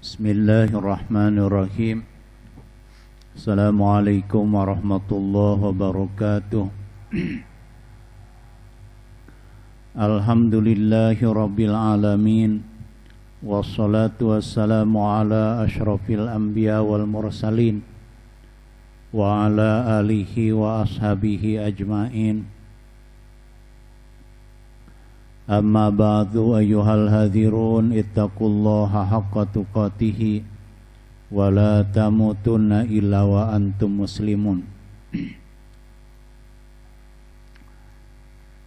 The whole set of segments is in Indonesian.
بسم الله الرحمن الرحيم السلام عليكم ورحمة الله وبركاته الحمد لله رب العالمين والصلاة والسلام على أشرف الأنبياء والمرسلين وعلى آله وأصحابه أجمعين أما بعد أيها الهاذرون اتقوا الله حق تقاته ولا تموتن إلا وأنتم مسلمون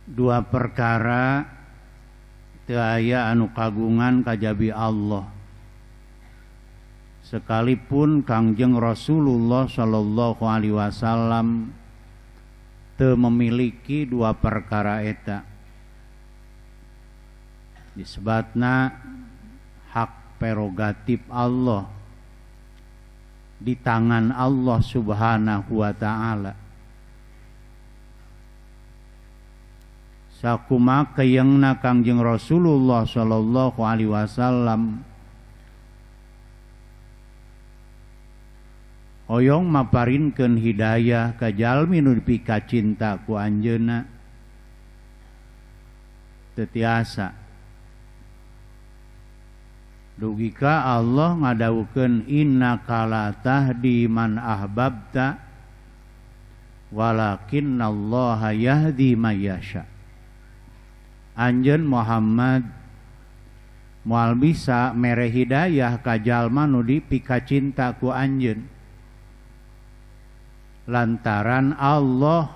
Dua perkara Teaya anu kagungan kajabi Allah Sekalipun Kangjeng Rasulullah saw Alaihi Wasallam te memiliki dua perkara etak. Disebatna hak prerogatif Allah di tangan Allah Subhanahu wa taala. Sakuma keyengna Kangjeng Rasulullah sallallahu alaihi wasallam Oyong maparinkeun hidayah ka jalmi pika cinta ku anjeuna tetiasa duka Allah ngadaken inna kalta di mana ahbabda Haiwalakin Allah hayah di Hai Anjen Muhammad Hai mual bisa mere hidayah Kajlma nudi pika cintaku anjen Hai lantaran Allah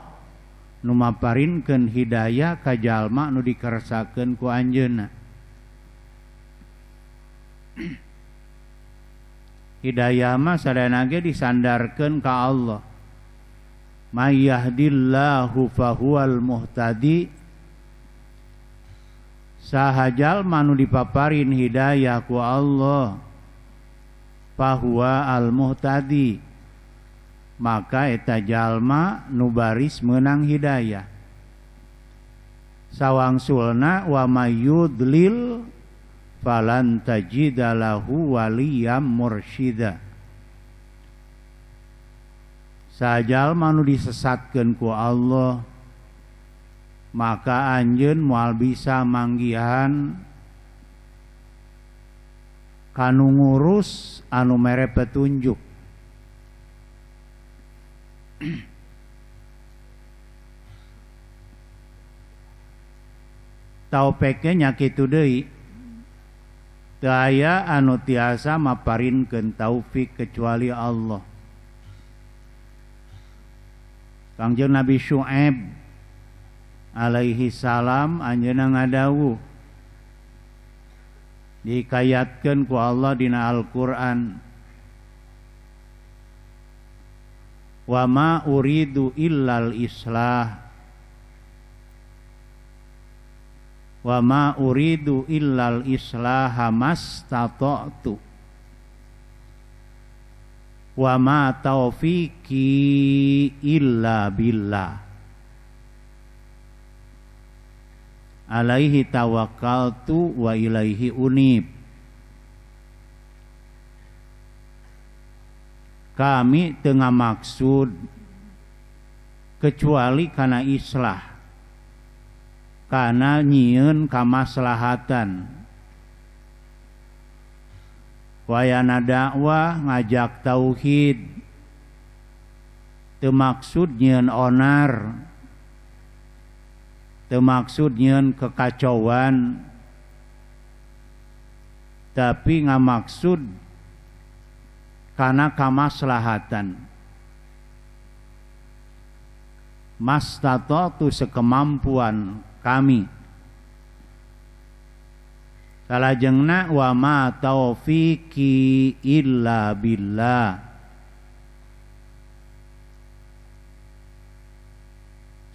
numaapainken Hidayah kajjallma nu dikersaakan ku anjenna hidayah mah sadanage disandarkan ka Allah mayyahdillahu fahuwal muhtadi sahajal manu dipaparin hidayah ku Allah fahuwa al muhtadi maka eta jalma nubaris menang hidayah sawang sulna wa mayyudlil falan tajidalahu waliyam mursyida sajal manu disesatkan ku Allah maka anjen mual bisa manggihan kanu ngurus anu mere petunjuk taupeknya nyakitu deh gaya anu tiasa mapin ke taufik kecuali Allahjur nabi Sueb Alaihissalam anjenang Hai kayatkan ku Allah dina Alquran wama uri du ilalilah wa ma uridu illal islaha mastata'tu wa ma taufiki illa billah alaihi tawakkaltu wa ilaihi unib kami tengah maksud kecuali karena islah karena nyiun kamaslahatan wayana dakwah ngajak tauhid temaksud nyiun onar temaksud nyiun kekacauan tapi nggak maksud karena kamaslahatan mastato tu sekemampuan kami salajengna wa ma taufiki illa billah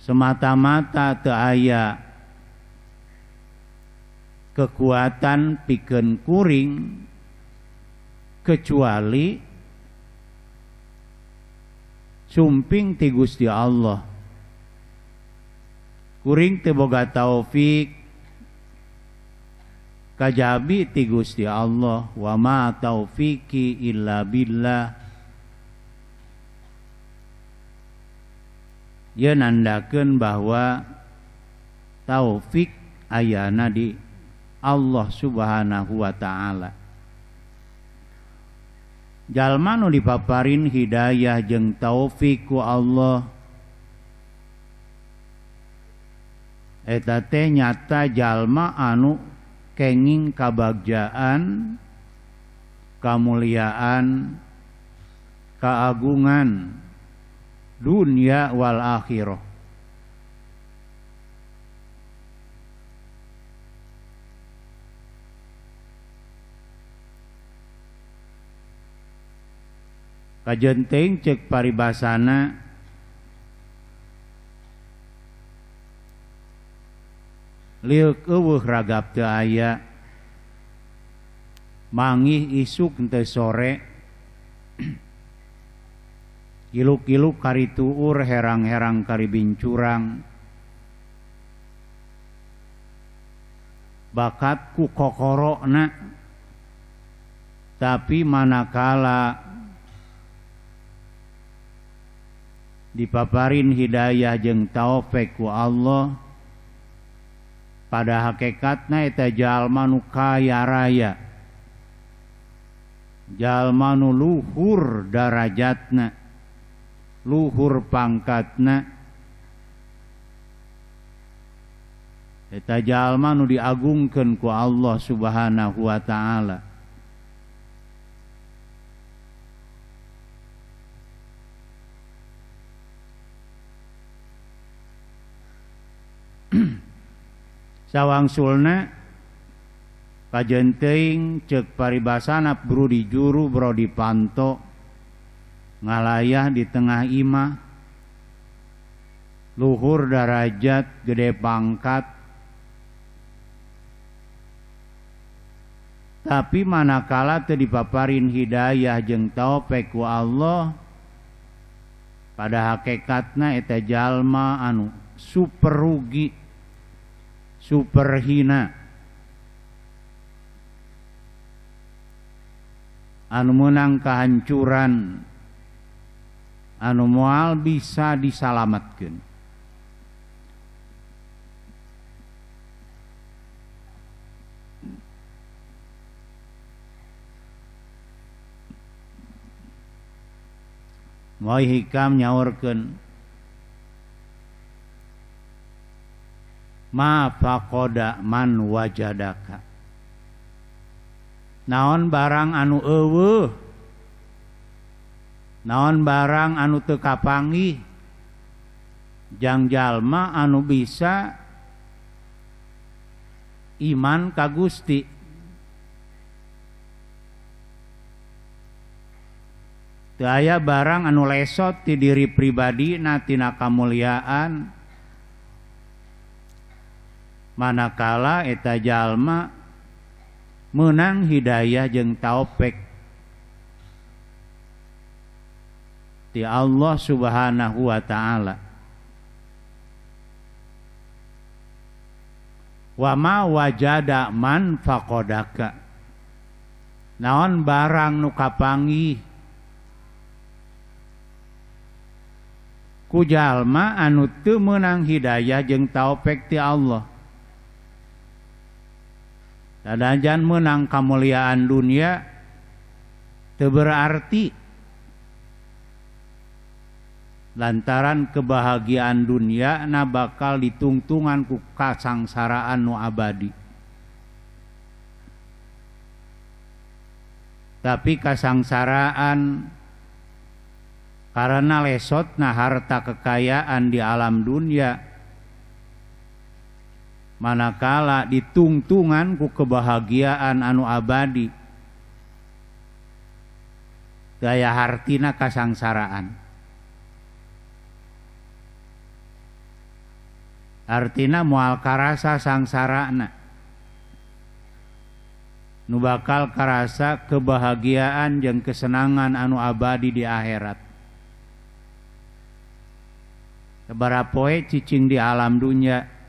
semata-mata teaya kekuatan pikeun kuring kecuali sumping ti Gusti Allah kuring teboga taufik kajabi ti Gusti Allah wa ma taufiki illa billah ia nandakan bahwa taufik ayana di Allah subhanahu wa ta'ala Jalmanu dipaparin hidayah jeng taufiku Allah eta teh nyata jalma anu kenging kabagjaan kamuliaan keagungan dunia wal akhirah Kajenteng cek paribasana mangi isuk nte sore kilu-kilu karituur herang-herang kari bin curang bakatku ko tapi manakala Hai dipaparin Hidayah je tau peku Allah pada hakikatnya eta jalma nu kaya raya jalma nu luhur darajatna luhur pangkatna eta jalma nu ku Allah Subhanahu wa taala mm wangna Hai pageng cek pariasan nabru di juru Bro dipanok ngalayh di tengah imam Hai Luhur darajat gedepangkat Hai tapi manakala tadi dipapaaparin Hidayah jeng tahu peku Allah Hai pada hakekatnaeta Jalma anu super rugi itu super hina anu menang kehancuran anu mual bisa disalamatkan Mau hikam nyawarkan da wa naon barang anu ewu naon barang anu tekapangijangjalma anu bisa Iman Kagusti daya barang anu lesot tidiri pribadi natina kamumuliaan manakala eta jalma menang hidayah jeng taufik ti Allah Subhanahu wa taala wa ma wajada man faqadaka naon barang nukapangi, kapangi ku jalma anu teu meunang hidayah jeung taufik ti Allah Dadajan menang kemuliaan dunia itu berarti lantaran kebahagiaan dunia na bakal ditungtungan ku kasangsaraan nu abadi. Tapi kasangsaraan karena lesot na harta kekayaan di alam dunia manakala ditungtungan ku kebahagiaan anu abadi daya hartina kasangsaraan artina mual karasa sangsarana nu bakal karasa kebahagiaan yang kesenangan anu abadi di akhirat sebara cicing di alam dunia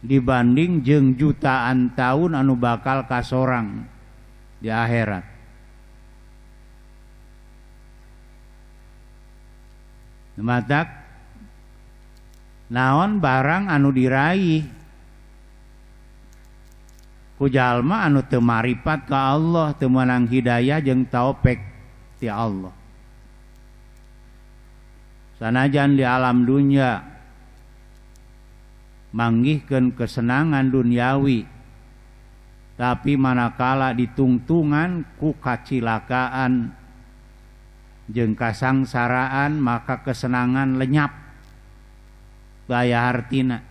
dibanding jeng jutaan tahun anu bakal kasorang di akhirat Matak naon barang anu diraih kujalma anu temaripat ke Allah temenang hidayah jeng taopek ti Allah sanajan di alam dunia manggihkan kesenangan duniawi tapi manakala ditungtungan ku kacilakaan jeng kasangsaraan maka kesenangan lenyap Baya hartina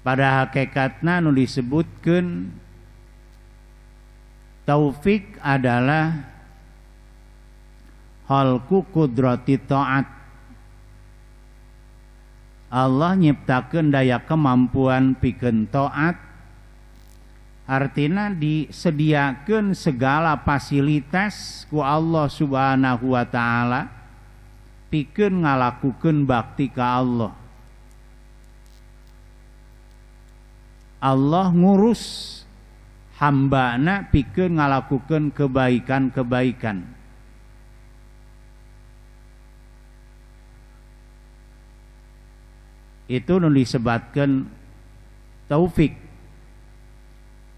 pada hakikatna nu disebutkan Taufik adalah halku kudrati ta'at. Allah nyiptakan daya kemampuan pikun ta'at. Artinya disediakan segala fasilitas ku Allah Subhanahu wa taala pikeun ngalakukan bakti ke Allah. Allah ngurus Hamba hambana pikir ngalakukan kebaikan-kebaikan itu nulis disebatkan taufik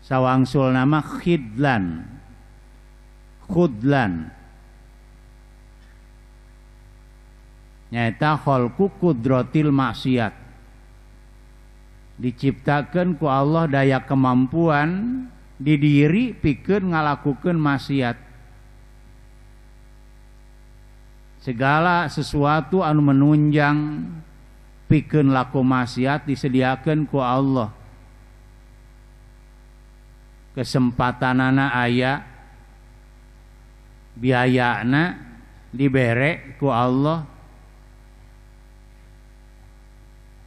sawangsul nama khidlan khudlan nyata kholku kudrotil maksiat diciptakan ku Allah daya kemampuan di diri pikir ngalakukan maksiat segala sesuatu anu menunjang pikir laku maksiat disediakan ku Allah kesempatan anak ayah biaya anak dibere ku Allah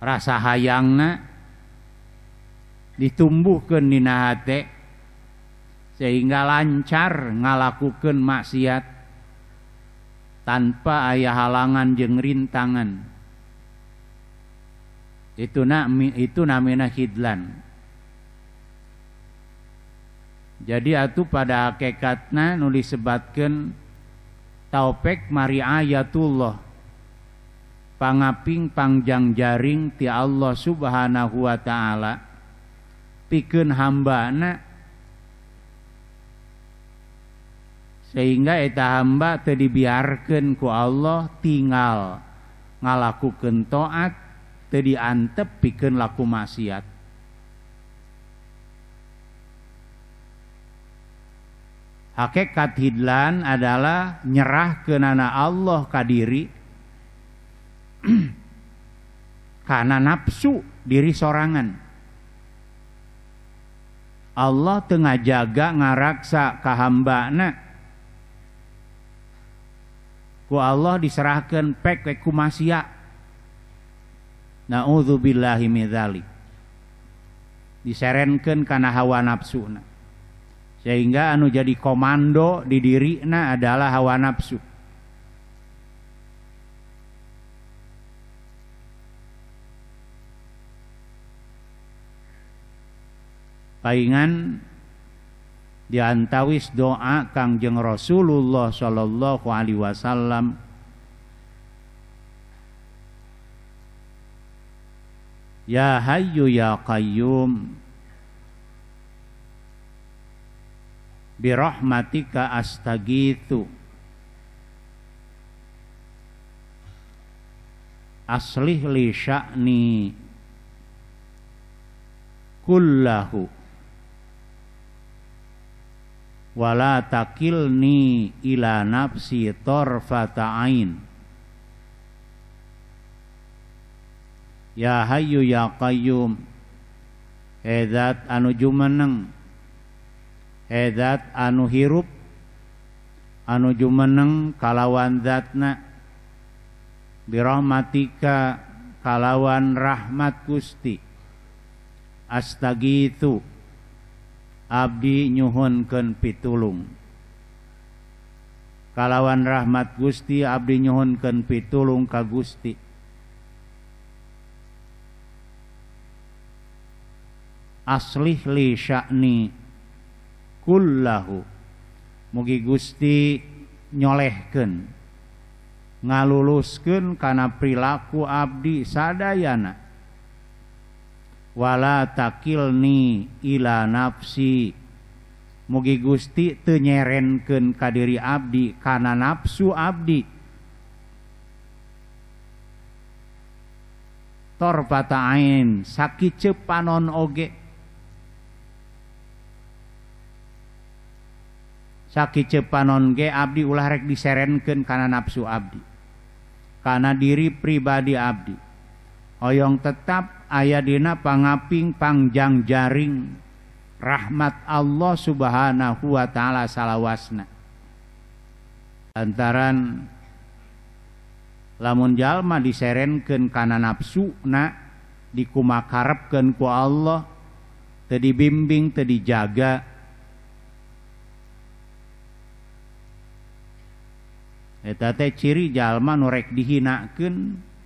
rasa hayangna ditumbuhkan di nahate sehingga lancar ngalakukan maksiat tanpa ayah halangan jeng rintangan itu nak itu namanya hidlan jadi atu pada hakikatna nulis sebatkan taupek mari ayatullah pangaping pangjang jaring ti Allah subhanahu wa ta'ala pikun hamba na sehingga eta hamba teu dibiarkeun ku Allah tinggal ngalakukeun taat teu diantep pikeun laku maksiat Hakikat hidlan adalah nyerah ke nana Allah kadiri karena nafsu diri sorangan. Allah tengah jaga ngaraksa kahambana ku Allah diserahkan pek ke kumasia na'udzubillahi midzalik diserenkan karena hawa nafsu sehingga anu jadi komando di dirina adalah hawa nafsu palingan diantawis doa Kangjeng Rasulullah sallallahu alaihi wasallam Ya Hayyu Ya Qayyum Birahmatika Astagitu Aslih li sya'ni Kullahu wala takilni ila nafsi torfata ain ya hayyu ya qayyum edat anu jumeneng edat anu hirup anu jumeneng kalawan zatna birahmatika kalawan rahmat Gusti astagi itu Abdi nyuhunkeun pitulung. Kalawan rahmat Gusti abdi nyuhunkeun pitulung ka Gusti. Aslih li sya'ni kullahu. Mugi Gusti nyolehkeun ngaluluskeun karena perilaku abdi sadayana wala takilni ila nafsi mugi Gusti teu nyerenkeun ka diri abdi kana nafsu abdi tor pataain sakice panon oge sakice panon ge abdi ulah rek diserenkeun kana nafsu abdi kana diri pribadi abdi yang tetap ayadina pangaing panjang jaring rahmat Allah Subhanahu Wa ta'alaala Wasna Hai aran Hai lamun jalma diserenkenkana nafsu na dikumakrapkenku Allah tadibimbing tadijaga Haitete ciri jalma nurrek dihinaakan ke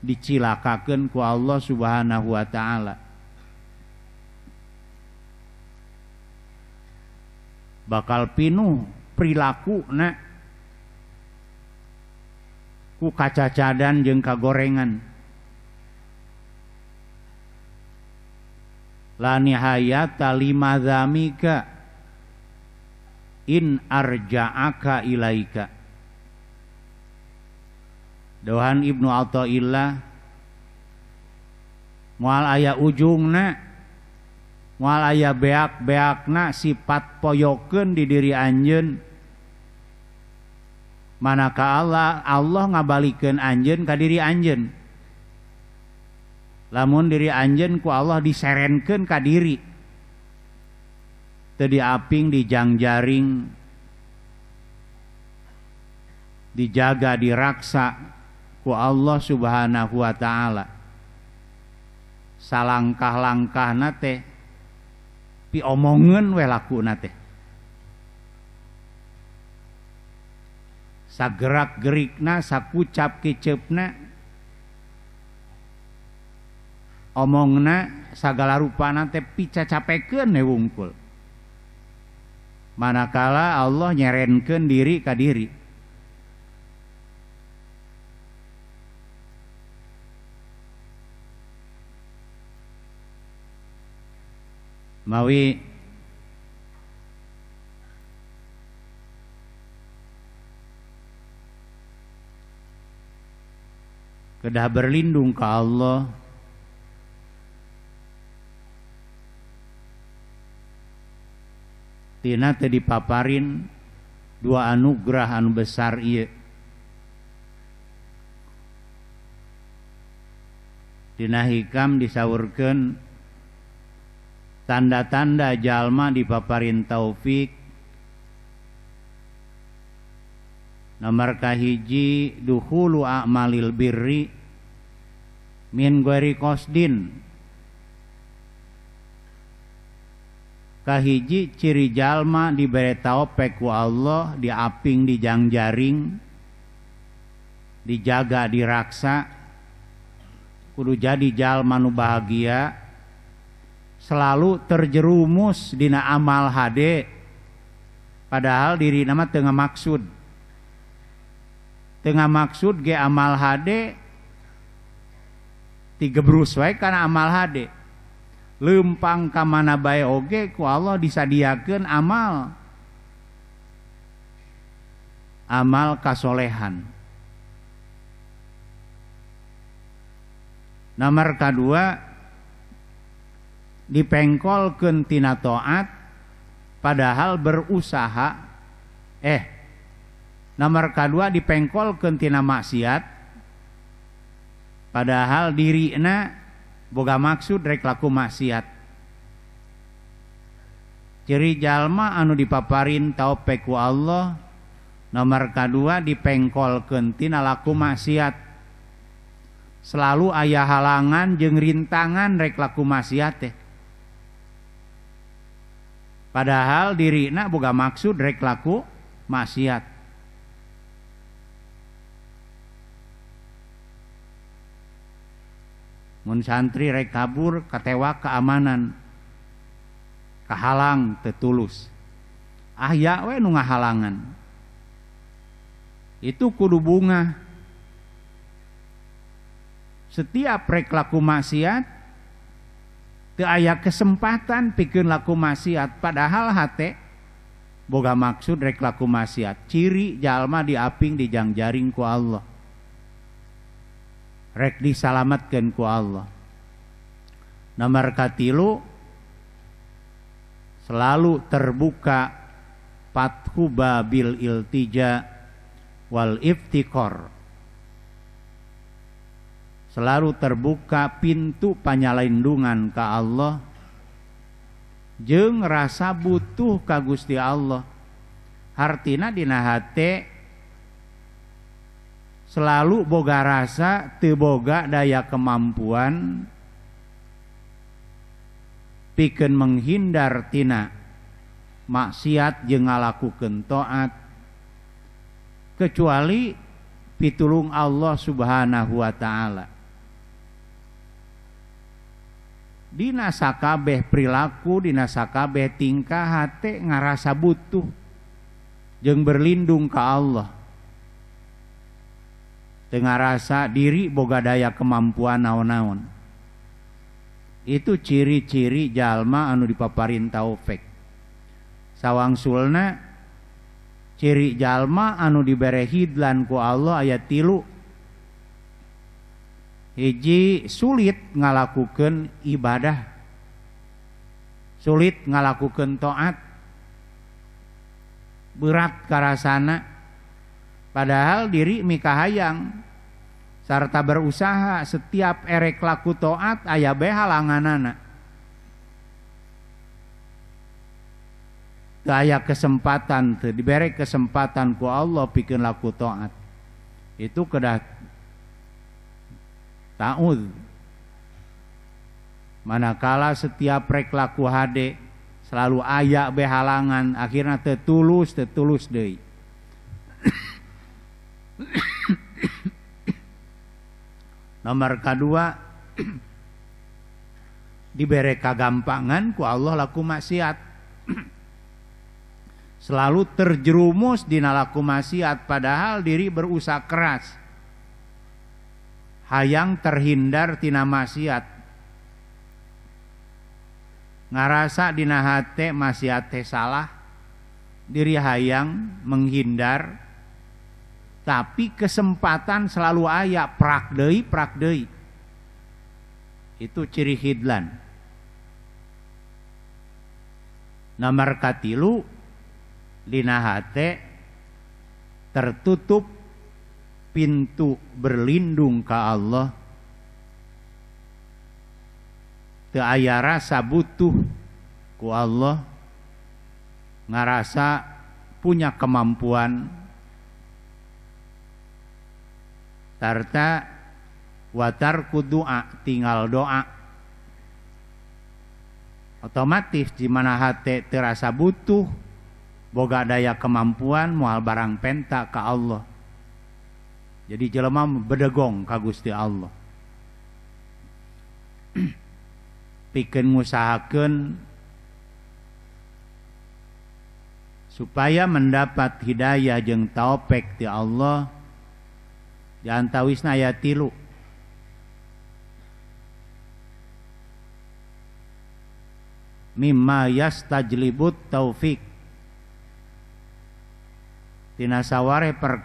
dicilakakan ku Allah subhanahu wa ta'ala bakal pinuh perilaku nak ku kaca cadan jeng kagorengan la nihayata lima zamika in arja'aka ilaika Yohan Ibnu Alilla Hai mua aya ujungna muaaya beak beakna sifat poyoken di diri anjen di mana ka Allah Allah ngabalikin anjen ka diri anjen Hai lamun diri anjenku Allah disreken ka diri Hai tadiping dijang-jaring Hai dijaga diraksaakan Allah Subhanahu Wa Ta'ala salangkah langkah sagerak na sakucapna omongna sagala rupang manakala Allah nyerenke diri kadiri mawi kedah berlindung ke Allah tina teu dipaparin dua anugerah anu besar ieu dina hikam disaurkeun tanda-tanda jalma dipaparin taufik nomor kahiji duhulu a'malil birri min gweri kosdin kahiji ciri jalma diberi taufik Allah diaping dijangjaring dijaga diraksa kudu jadi jalma nu bahagia selalu terjerumus dina amal hade, padahal diri nama tengah maksud tengah maksud ge amal hade, tiga brus karena amal hade, lempang kamana bayi oge ku Allah disadiakan amal amal kasolehan nomor kedua Pengkol Kentina taat padahal berusaha eh nomor kedua Pengkol Kentina maksiat padahal dirina boga maksud rek laku maksiat ciri jalma anu dipaparin taufik peku Allah nomor kedua Pengkol Kentina laku maksiat selalu ayah halangan jeng rintangan rek laku maksiat teh padahal diri nak boga maksud rek laku maksiat mun santri rek kabur katewa keamanan kehalang tetulus ah ya we nu ngahalangan itu kudu bunga setiap rek laku maksiat aya kesempatan pikir laku maksiat padahal hati boga maksud rek laku maksiat ciri jalma diaping dijangjaring ku Allah rek disalamatkan ku Allah nomor katilu selalu terbuka patku babil iltija wal iftikor selalu terbuka pintu panyalindungan ke Allah jeng rasa butuh ka Gusti Allah hartina dina hate selalu boga rasa teboga daya kemampuan piken menghindar tina maksiat jengalaku ngalakukeun kecuali pitulung Allah Subhanahu wa taala Dina sakabeh perilaku dina sakabeh tingkah hati ngarasa butuh jeng berlindung ke Allah tengah rasa diri boga daya kemampuan naon-naon itu ciri-ciri jalma anu dipaparin taufik sawang sulna ciri jalma anu dibere hidlan ku Allah ayat tilu hiji sulit ngalakukan ibadah sulit ngalakukan toat berat karasana padahal diri mikahayang serta berusaha setiap erek laku toat ayah be halanganana daya kesempatan diberek kesempatan ku Allah bikin laku toat itu kedah ta'ud manakala setiap rek laku hade selalu ayak behalangan akhirnya tetulus tetulus deh nomor kedua diberi kagampangan ku Allah laku maksiat selalu terjerumus di laku maksiat padahal diri berusaha keras hayang terhindar tina maksiat ngarasa dina hate maksiat teh salah diri hayang menghindar tapi kesempatan selalu aya prak deui prak deui itu ciri hidlan nomor katilu dina hate tertutup pintu berlindung ke Allah teu aya rasa butuh ku Allah ngarasa punya kemampuan tarta watar doa tinggal doa otomatis di mana hati terasa butuh boga daya kemampuan mual barang penta ke Allah jadi jelema berdegong ka Gusti Allah. Pikeun ngusahakeun supaya mendapat hidayah jeung taufik ti Allah di antawisna aya tilu. Mimma yastajlibut taufik Tina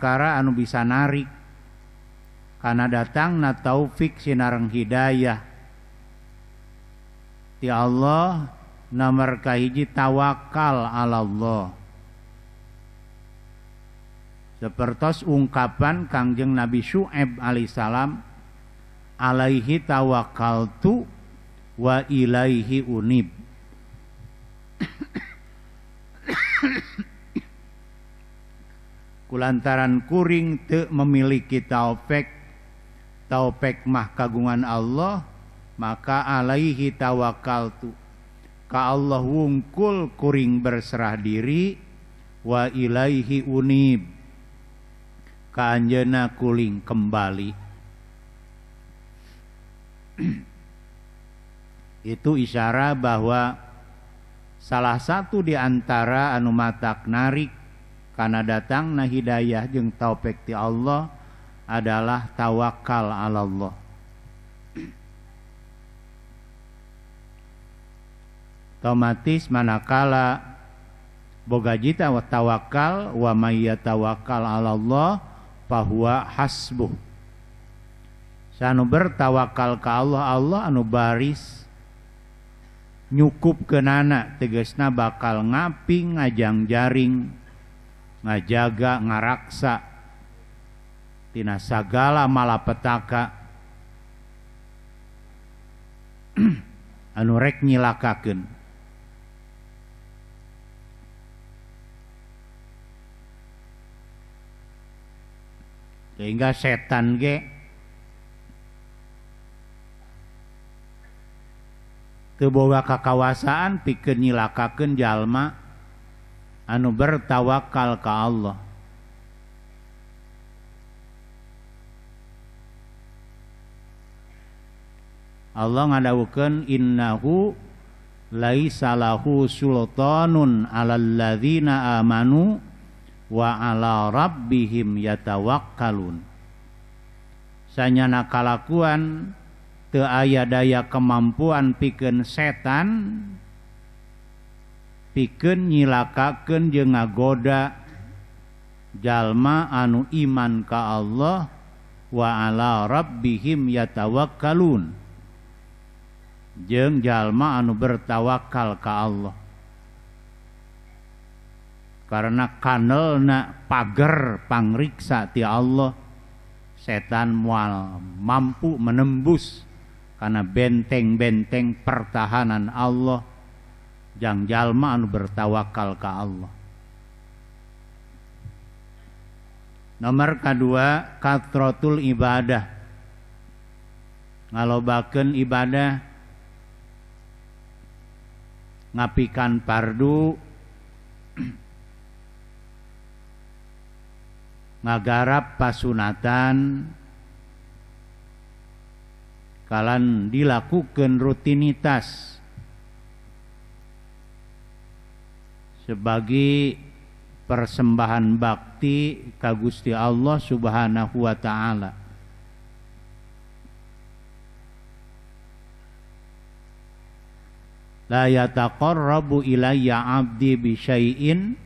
perkara anu bisa narik karena datang na taufik sinarang hidayah ti Allah nomor kahiji tawakal ala Allah sepertos ungkapan kangjeng Nabi Shu'aib alaihissalam alaihi tawakaltu wa ilaihi unib kulantaran kuring te memiliki taufik pekmah kagungan Allah maka Alaihi tawakaltu Ka Allah wungkul kuring berserah diri waaihi unib Kanjena kuling kembali Hai itu isya bahwa salah satu diantara anumatak narik karena datang na Hidayah jeung tau pekti Allah adalah tawakal ala Allah. Otomatis manakala boga jita wa tawakal wa mayya tawakal ala Allah bahwa hasbuh. Sanu bertawakal ke Allah, Allah anu baris nyukup ke nana bakal ngaping ngajang jaring ngajaga ngaraksa tina sagala malapetaka anu rek nyilakakeun sehingga setan ge keboga kakawasaan pikir nyilakakeun jalma anu bertawakal ka Allah Allah ngadawken innahu Laulotonun alazina amanu waalarab bihim yatawak kalunsnya kalakuan te ayadaya kemampuan piken setan piken nyilakkaken je ngagoda jalma anu iman ka Allah waalarab bihim yatawak kalun. jeng jalma anu bertawakal ke Allah karena kanal na pagar pangriksa ti Allah setan mual mampu menembus karena benteng-benteng pertahanan Allah jang jalma anu bertawakal ke Allah nomor kedua katrotul ibadah ngalobaken ibadah ngapikan pardu ngagarap pasunatan kalan dilakukan rutinitas sebagai persembahan bakti Gusti Allah Subhanahu wa taala La yataqarrabu ilayya abdi bisyai'in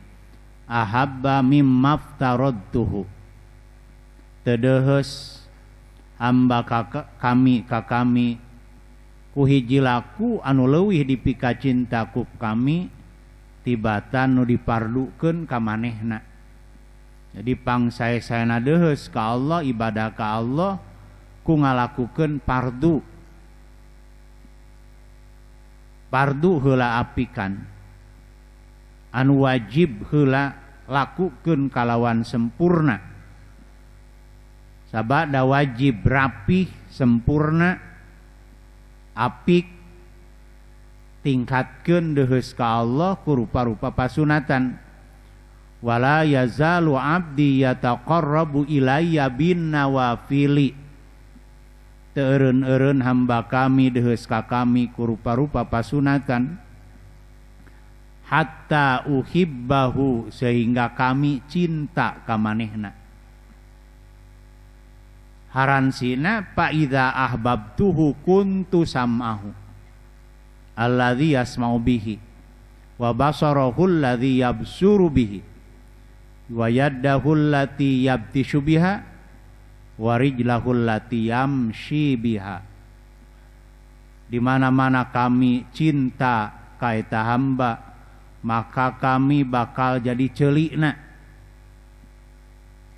ahabba mimmaftaradtuhu. Tedehes hamba kaka, kami kakami kuhiji laku anu leuwih dipika cinta ku kami tibatan nu dipardukeun ka manehna. Jadi pangsae saena dehes ka Allah ibadah ka Allah ku ngalakukeun pardu Pardu hula apikan an wajibla laku keun kalawan sempurna Hai sabab dawajib rapih sempurna apik tingkat ke dehus ka Allah kurupa-rupa pasunatan wala yazaabdi ya toqrobu aya bin wafi teureun erun hamba kami ka kami kurupa-rupa pasunatan hatta uhibbahu sehingga kami cinta manehna haransina fa idza ahbabtuhu kuntu sam'ahu alladzi yasma'u bihi wa basarahu alladzi yabsuru bihi wa yaddahu allati yabtishu biha hulamha Hai dimana-mana kami cinta kaeta hamba maka kami bakal jadi celik na Hai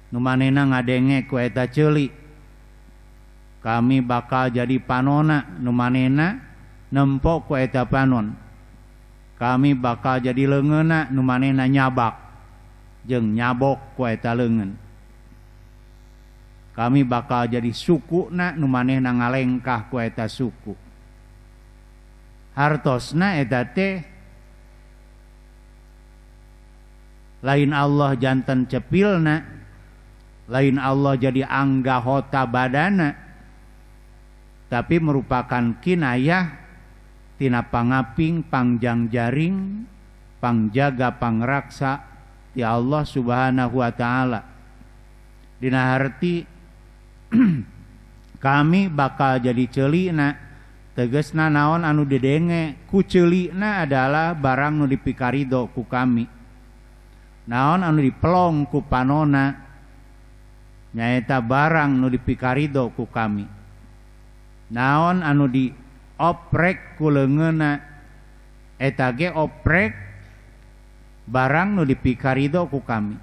Numanena ngadennge kueta celik kami bakal jadi panona numanena nempok kueta panon kami bakal jadi lengenak numanena nyabak je nyabok kueta lengan kami bakal jadi suku nak numaneh na ngalengkah ku eta suku hartosna eta teh lain Allah jantan cepilna lain Allah jadi angga anggahota badana tapi merupakan kinayah tina pangaping pangjang jaring pangjaga pangraksa ti Allah subhanahu wa ta'ala dina harti lo kami bakal jadi celi na teges na naon anu deenge ku celi na adalah barang nu di pikaridoku kami Hai naon anu dilong ku panona Hai nyaeta barang nu di pikaridoku kami Hai naon anu di oprek ku lengen na etage oprek barang nu di pikarido ku kami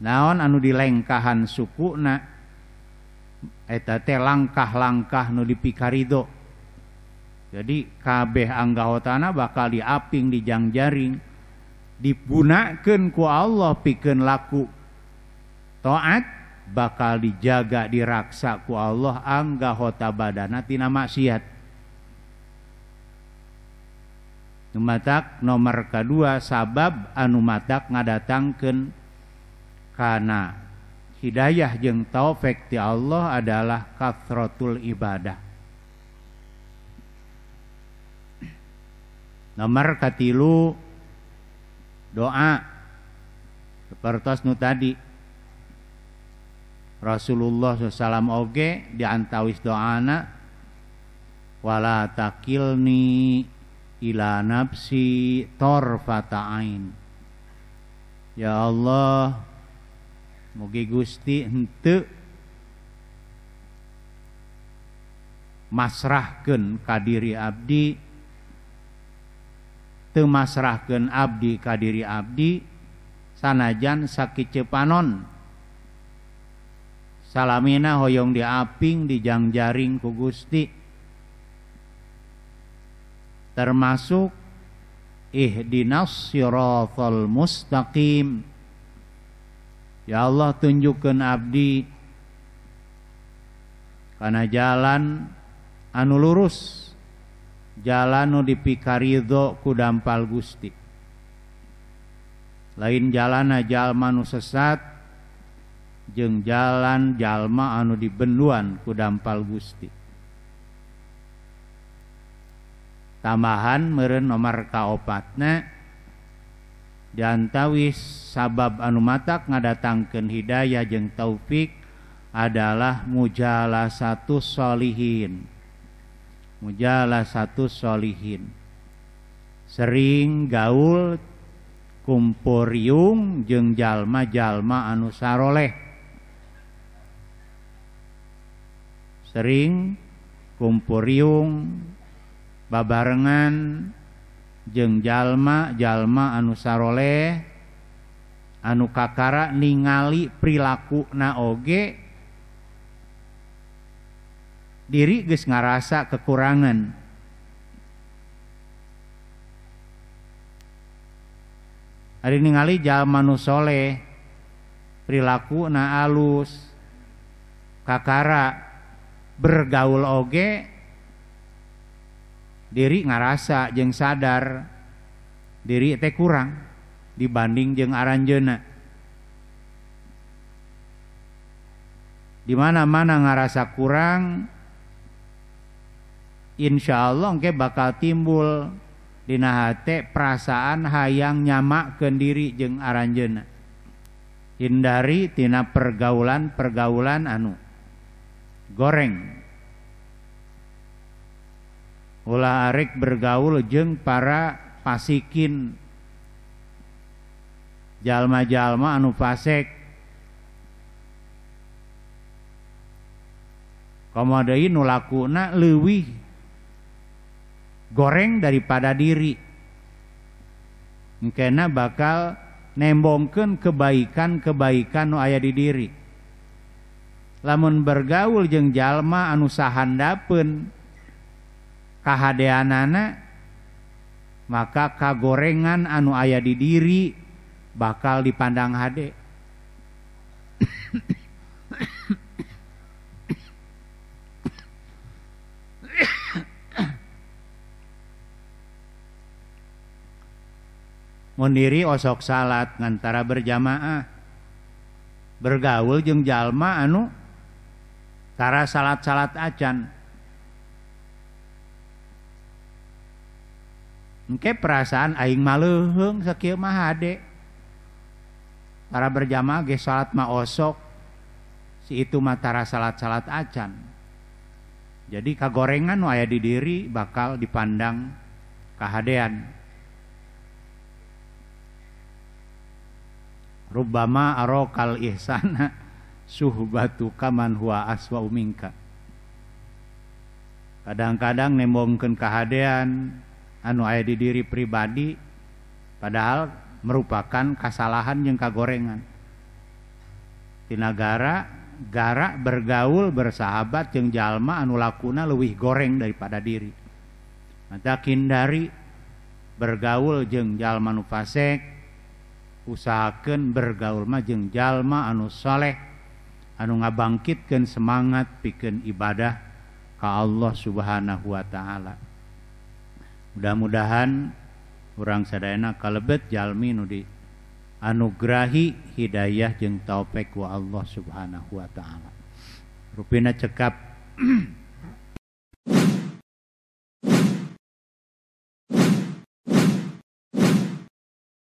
naon anu dilengkahan suku na langkahlangkah nu di pikarho jadi kabeh anggahotanah bakalping dijang-jaring dipunakanku Allah piken laku toat bakal dijaga diraksaku Allah anggakhotaabada nanti maksiat Hai matatak nomor kedua sabab anu matak ngadatangkan Karena hidayah jeng taufik ti Allah adalah kathrotul ibadah. Nomor katilu doa seperti nu tadi Rasulullah SAW oge diantawis doana wala takilni ila nafsi torfata ya Allah Mugi Gusti henteu masrahkeun kadiri abdi teu masrahkeun abdi kadiri abdi sanajan sakiceupanon salamina hoyong diaping dijangjaring ku Gusti termasuk ihdinas siratal mustaqim Ya Allah tunjukkan Abdi mana jalan anu lurus Jau di Pikarho kudampal Gu lain jalanan Jalma nu sesat jeng jalan jalma anu di Benuan ku Dampal Gutik tambahan mere nomar kaopatnya dan tawis sabab anu matak ngadatangkan hidayah jeng taufik adalah mujala satu solihin mujala satu solihin sering gaul kumpuriung jeng jalma-jalma anu saroleh sering kumpuriung babarengan jeng jalma jalma anu saroleh anu kakara ningali perilaku naoge diri ges ngarasa kekurangan hari ningali jalma nu soleh perilaku na alus kakara bergaul oge diri ngarasa jeng sadar diri teh kurang dibanding jeng aranjena Dimana mana ngarasa kurang insya Allah ke bakal timbul dinahate perasaan hayang nyama kendiri jeng aranjena hindari tina pergaulan pergaulan anu goreng ulah arik bergaul jeng para pasikin jalma-jalma anu fasek komodai nulakuna lewih goreng daripada diri mungkin bakal nembongken kebaikan-kebaikan nu ayah di diri lamun bergaul jeng jalma anu sahandapeun kahadeanana maka kagorengan anu aya di diri bakal dipandang hade mundiri osok salat ngantara berjamaah bergaul jeng jalma anu tara salat-salat acan Engke perasaan aing malu sakit mah hade. Para berjamaah ge salat mah osok. Si itu matara salat-salat acan. Jadi kagorengan waya di diri bakal dipandang kahadean. Rubbama arokal ihsana batu kaman huwa aswa umingka. Kadang-kadang nembongkeun kahadean, anu aya di diri pribadi padahal merupakan kesalahan yang kagorengan tinagara gara bergaul bersahabat yang jalma anu lakuna lebih goreng daripada diri maka hindari bergaul jeng jalma anu fasek usahakan bergaul mah jeng jalma anu soleh anu ngabangkitkan semangat bikin ibadah ke Allah subhanahu wa ta'ala mudah-mudahan orang sadayana kalebet jalmi nu di anugerahi hidayah jeng taufik wa Allah Subhanahu wa taala. Rupina cekap